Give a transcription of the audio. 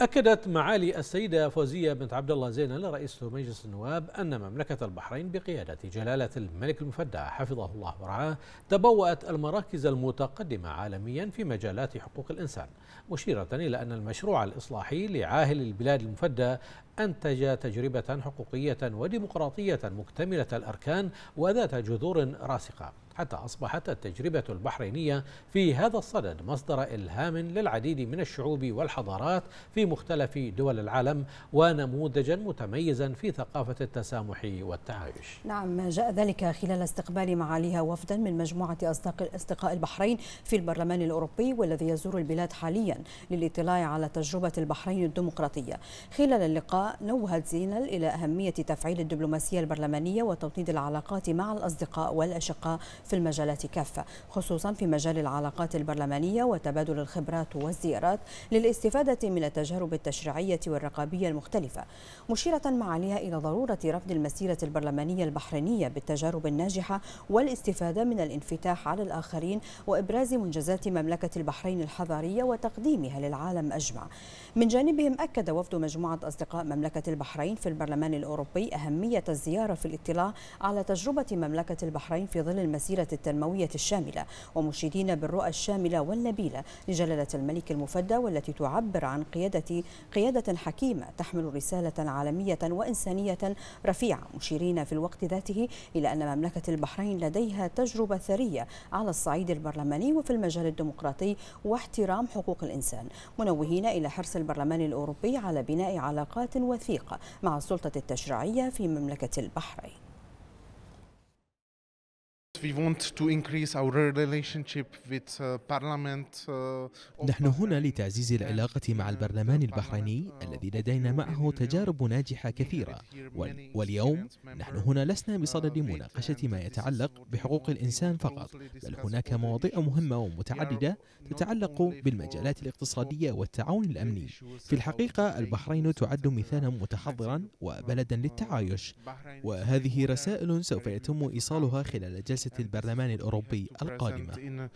أكدت معالي السيدة فوزية بنت عبد الله زينل رئيسة مجلس النواب أن مملكة البحرين بقيادة جلالة الملك المفدى حفظه الله ورعاه تبوأت المراكز المتقدمة عالميا في مجالات حقوق الإنسان مشيرة إلى أن المشروع الإصلاحي لعاهل البلاد المفدى أنتج تجربة حقوقية وديمقراطية مكتملة الأركان وذات جذور راسخة حتى أصبحت التجربة البحرينية في هذا الصدد مصدر إلهام للعديد من الشعوب والحضارات في مختلف دول العالم ونموذجا متميزا في ثقافة التسامح والتعايش نعم جاء ذلك خلال استقبال معاليها وفدا من مجموعة أصدقاء البحرين في البرلمان الأوروبي والذي يزور البلاد حاليا للاطلاع على تجربة البحرين الديمقراطية خلال اللقاء نوهت زينل إلى أهمية تفعيل الدبلوماسية البرلمانية وتوطيد العلاقات مع الأصدقاء والأشقاء في المجالات كافة خصوصا في مجال العلاقات البرلمانية وتبادل الخبرات والزيارات للاستفادة من التجارب التشريعية والرقابية المختلفة مشيرة معاليها إلى ضرورة رفض المسيرة البرلمانية البحرينية بالتجارب الناجحة والاستفادة من الانفتاح على الآخرين وإبراز منجزات مملكة البحرين الحضارية وتقديمها للعالم أجمع من جانبهم أكد وفد مجموعة أصدقاء مملكة البحرين في البرلمان الأوروبي أهمية الزيارة في الاطلاع على تجربة مملكة البحرين في ظل المسيرة السيرة التنموية الشاملة ومشيدين بالرؤى الشاملة والنبيلة لجلالة الملك المفدى والتي تعبر عن قيادة قيادة حكيمة تحمل رسالة عالمية وإنسانية رفيعة مشيرين في الوقت ذاته إلى أن مملكة البحرين لديها تجربة ثرية على الصعيد البرلماني وفي المجال الديمقراطي واحترام حقوق الإنسان منوهين إلى حرص البرلمان الأوروبي على بناء علاقات وثيقة مع السلطة التشريعية في مملكة البحرين we want to increase our relationship with uh, parliament. Uh, نحن هنا لتعزيز العلاقة مع البرلمان البحريني uh, الذي لدينا معه تجارب ناجحة كثيرة واليوم نحن هنا لسنا بصدد مناقشة ما يتعلق بحقوق الإنسان فقط بل هناك مواضيع مهمة ومتعددة تتعلق بالمجالات الاقتصادية والتعاون الأمني في الحقيقة البحرين تعد مثالا متحضرا وبلدا للتعايش وهذه رسائل سوف يتم إيصالها خلال جلسة البرلمان الأوروبي القادمة